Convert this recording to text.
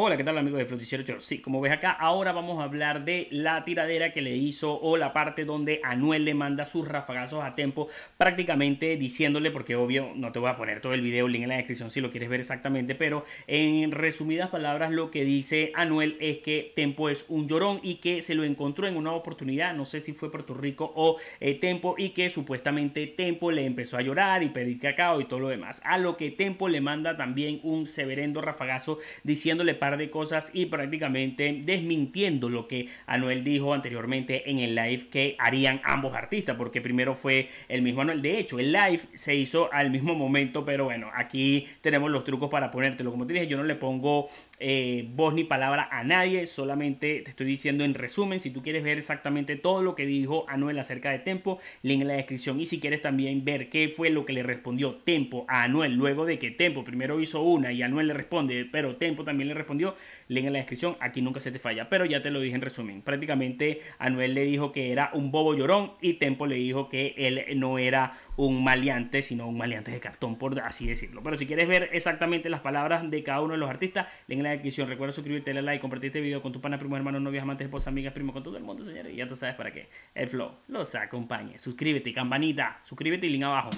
Hola, ¿qué tal amigos de Fluticero? Sí, como ves acá, ahora vamos a hablar de la tiradera que le hizo o la parte donde Anuel le manda sus rafagazos a tempo, prácticamente diciéndole, porque obvio no te voy a poner todo el video, link en la descripción si lo quieres ver exactamente, pero en resumidas palabras lo que dice Anuel es que Tempo es un llorón y que se lo encontró en una oportunidad, no sé si fue Puerto Rico o eh, Tempo, y que supuestamente Tempo le empezó a llorar y pedir cacao y todo lo demás, a lo que Tempo le manda también un severendo rafagazo diciéndole para de cosas y prácticamente desmintiendo lo que Anuel dijo anteriormente en el live que harían ambos artistas, porque primero fue el mismo Anuel. De hecho, el live se hizo al mismo momento, pero bueno, aquí tenemos los trucos para ponértelo. Como te dije, yo no le pongo eh, voz ni palabra a nadie, solamente te estoy diciendo en resumen, si tú quieres ver exactamente todo lo que dijo Anuel acerca de Tempo, link en la descripción. Y si quieres también ver qué fue lo que le respondió Tempo a Anuel, luego de que Tempo primero hizo una y Anuel le responde, pero Tempo también le responde Link en la descripción, aquí nunca se te falla, pero ya te lo dije en resumen. Prácticamente Anuel le dijo que era un bobo llorón y Tempo le dijo que él no era un maleante, sino un maleante de cartón, por así decirlo. Pero si quieres ver exactamente las palabras de cada uno de los artistas, link en la descripción. Recuerda suscribirte, darle like, compartir este video con tu pana, primo, hermano, novias, amantes, esposas, amigas, primo, con todo el mundo, señores. Y ya tú sabes para qué. El flow los acompañe. Suscríbete, campanita, suscríbete y link abajo.